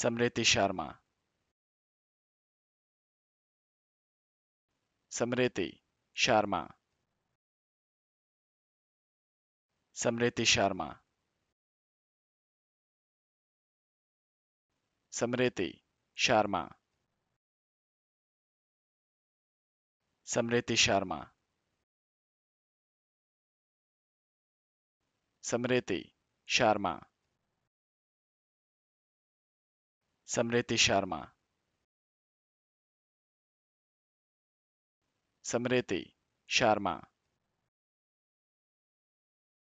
समृति Sharma समृति Sharma समृति Sharma समृति Sharma समृति Sharma समृति Sharma समृति Sharma समृति Sharma